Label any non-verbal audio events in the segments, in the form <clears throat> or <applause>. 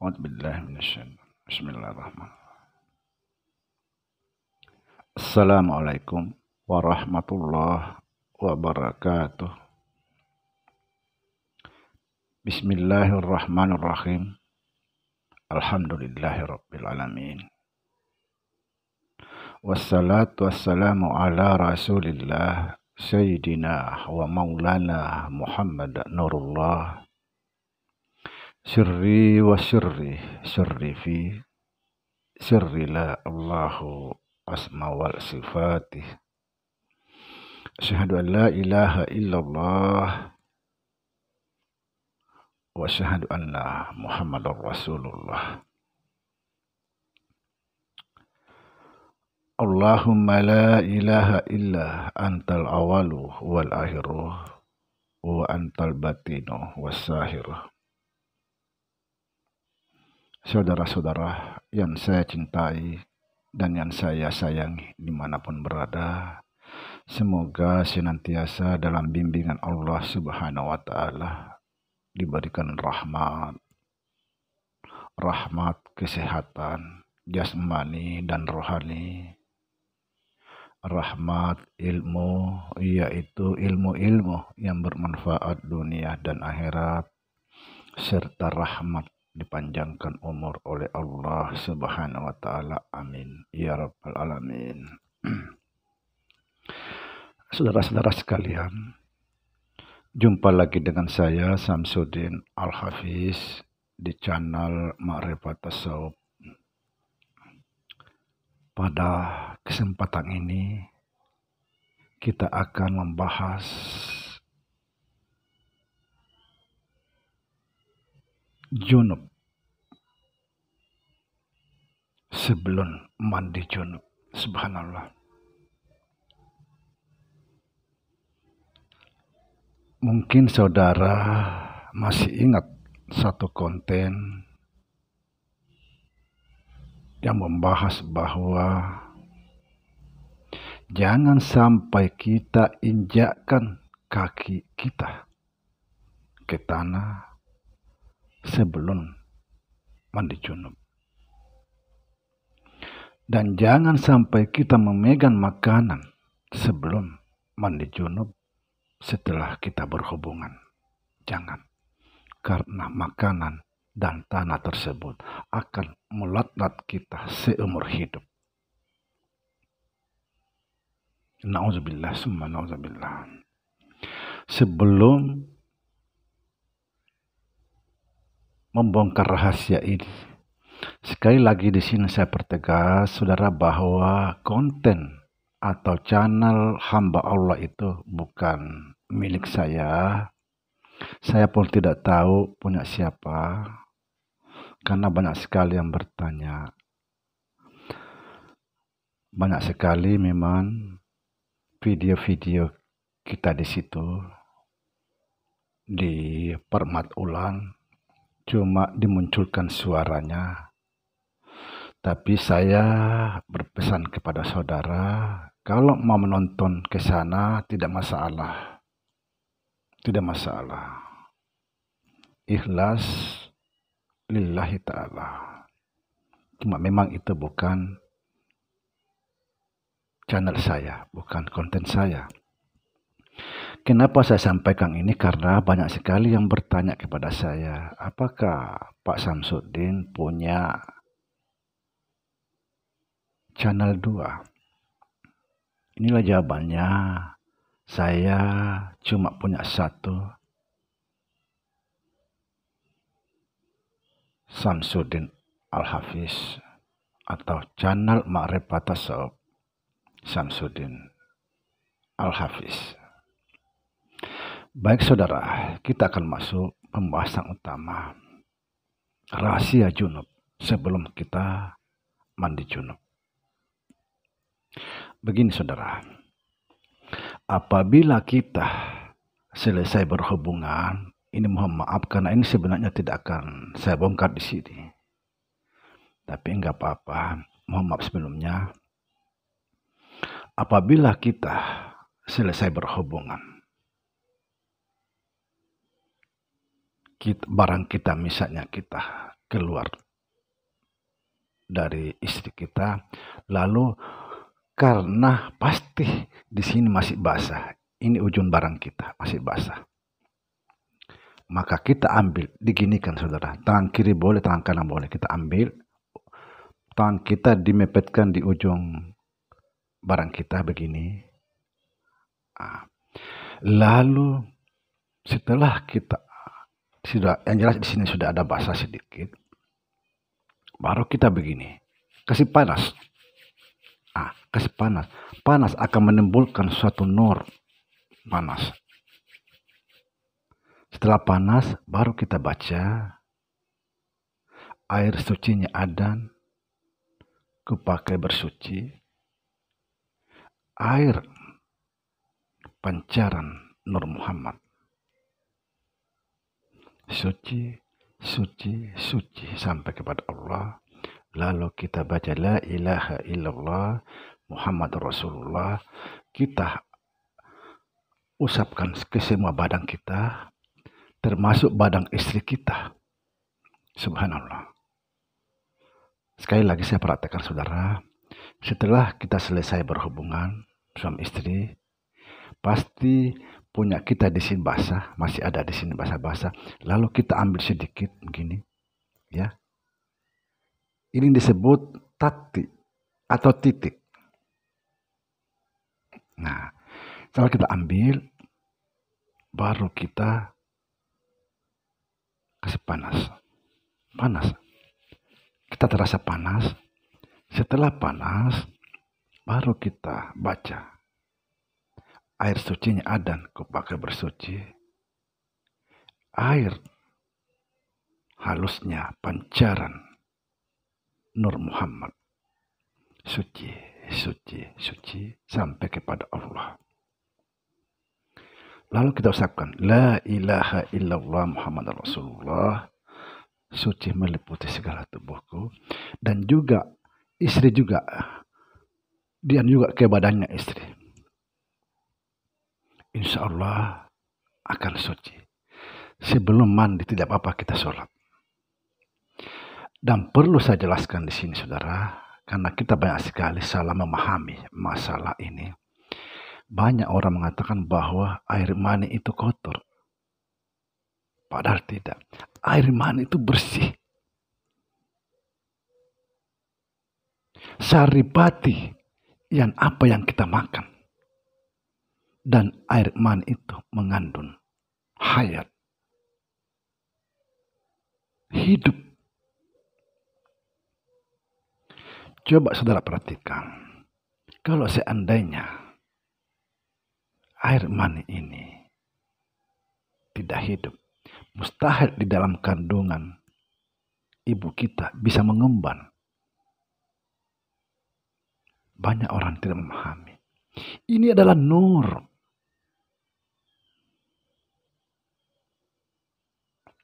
أعوذ بالله من الشيطان بسم الله الرحمن السلام عليكم ورحمة الله وبركاته بسم الله الرحمن الرحيم الحمد لله رب العالمين والصلاة والسلام على رسول الله سيدنا ومولانا محمد نور الله سري وسري سري في سري لا الله أسمى وصفاته أشهد أن لا إله إلا الله وأشهد أن محمد رسول الله اللهم لا إله إلا أنت الأول والآخر وأنت الباطن والساهر saudara-saudara yang saya cintai dan yang saya sayangi dimanapun berada. Semoga senantiasa dalam bimbingan Allah Subhanahu wa Ta'ala diberikan rahmat, rahmat kesehatan jasmani dan rohani, rahmat ilmu, yaitu ilmu-ilmu yang bermanfaat dunia dan akhirat, serta rahmat dipanjangkan umur oleh Allah Subhanahu wa taala. Amin. Ya rabbal alamin. <clears throat> Saudara-saudara sekalian, jumpa lagi dengan saya Samsudin Al-Hafiz di channel Ma'rifat Tasawuf. Pada kesempatan ini kita akan membahas junub sebelum mandi junub subhanallah mungkin saudara masih ingat satu konten yang membahas bahwa jangan sampai kita injakkan kaki kita ke tanah sebelum mandi junub. Dan jangan sampai kita memegang makanan sebelum mandi junub setelah kita berhubungan. Jangan. Karena makanan dan tanah tersebut akan melatnat kita seumur hidup. Nauzubillah summa na'udzubillah. Sebelum membongkar rahasia ini. Sekali lagi di sini saya pertegas saudara bahwa konten atau channel hamba Allah itu bukan milik saya. Saya pun tidak tahu punya siapa karena banyak sekali yang bertanya. Banyak sekali memang video-video kita di situ di permat ulang cuma dimunculkan suaranya. Tapi saya berpesan kepada saudara, kalau mau menonton ke sana tidak masalah. Tidak masalah. Ikhlas lillahi ta'ala. Cuma memang itu bukan channel saya, bukan konten saya. Kenapa saya sampaikan ini? Karena banyak sekali yang bertanya kepada saya, apakah Pak Samsudin punya channel 2? Inilah jawabannya. Saya cuma punya satu. Samsudin Al-Hafiz atau channel Ma'rifatas Samsudin Al-Hafiz. Baik saudara, kita akan masuk pembahasan utama. Rahasia junub sebelum kita mandi junub. Begini saudara, apabila kita selesai berhubungan, ini mohon maaf karena ini sebenarnya tidak akan saya bongkar di sini. Tapi enggak apa-apa, mohon maaf sebelumnya. Apabila kita selesai berhubungan, kita, barang kita misalnya kita keluar dari istri kita lalu karena pasti di sini masih basah ini ujung barang kita masih basah maka kita ambil diginikan saudara tangan kiri boleh tangan kanan boleh kita ambil tangan kita dimepetkan di ujung barang kita begini ah. lalu setelah kita sudah yang jelas di sini sudah ada basah sedikit baru kita begini kasih panas ah kasih panas panas akan menimbulkan suatu nur panas setelah panas baru kita baca air sucinya adan pakai bersuci air pancaran Nur Muhammad suci, suci, suci sampai kepada Allah. Lalu kita baca la ilaha illallah Muhammad Rasulullah. Kita usapkan ke semua badan kita termasuk badan istri kita. Subhanallah. Sekali lagi saya perhatikan saudara, setelah kita selesai berhubungan suami istri, pasti punya kita di sini basah, masih ada di sini basah-basah, lalu kita ambil sedikit begini, ya. Ini disebut tati atau titik. Nah, setelah kita ambil, baru kita kasih panas. Panas. Kita terasa panas. Setelah panas, baru kita baca air sucinya ada, kau pakai bersuci. Air halusnya pancaran Nur Muhammad. Suci, suci, suci sampai kepada Allah. Lalu kita ucapkan, La ilaha illallah Muhammad Rasulullah. Suci meliputi segala tubuhku. Dan juga istri juga. dia juga ke badannya istri insya Allah akan suci. Sebelum mandi tidak apa-apa kita sholat. Dan perlu saya jelaskan di sini saudara, karena kita banyak sekali salah memahami masalah ini. Banyak orang mengatakan bahwa air mani itu kotor. Padahal tidak. Air mani itu bersih. Saripati yang apa yang kita makan dan air man itu mengandung hayat. Hidup. Coba saudara perhatikan. Kalau seandainya air man ini tidak hidup, mustahil di dalam kandungan ibu kita bisa mengemban. Banyak orang tidak memahami. Ini adalah nur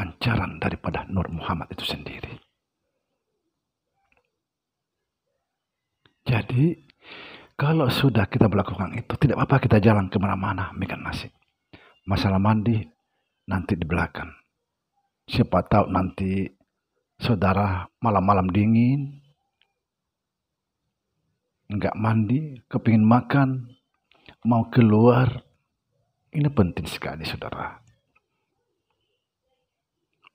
pancaran daripada Nur Muhammad itu sendiri. Jadi, kalau sudah kita melakukan itu, tidak apa-apa kita jalan kemana-mana, makan nasib. Masalah mandi, nanti di belakang. Siapa tahu nanti saudara malam-malam dingin, nggak mandi, kepingin makan, mau keluar. Ini penting sekali, saudara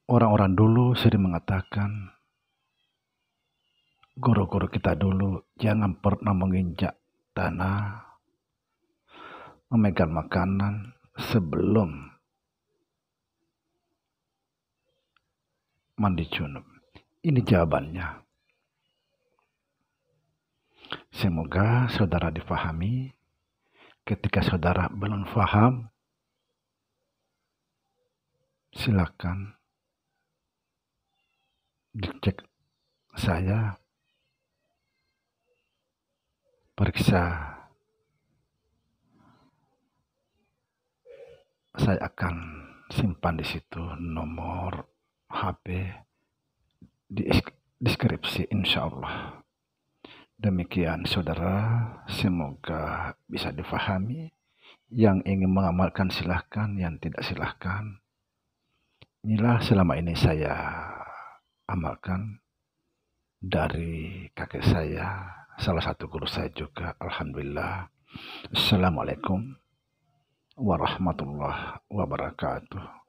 orang-orang dulu sering mengatakan, guru-guru kita dulu jangan pernah menginjak tanah, memegang makanan sebelum mandi junub. Ini jawabannya. Semoga saudara difahami. Ketika saudara belum faham, silakan dicek saya periksa saya akan simpan di situ nomor HP di deskripsi insya Allah. Demikian saudara, semoga bisa difahami. Yang ingin mengamalkan silahkan, yang tidak silahkan. Inilah selama ini saya amalkan dari kakek saya, salah satu guru saya juga, Alhamdulillah. Assalamualaikum warahmatullahi wabarakatuh.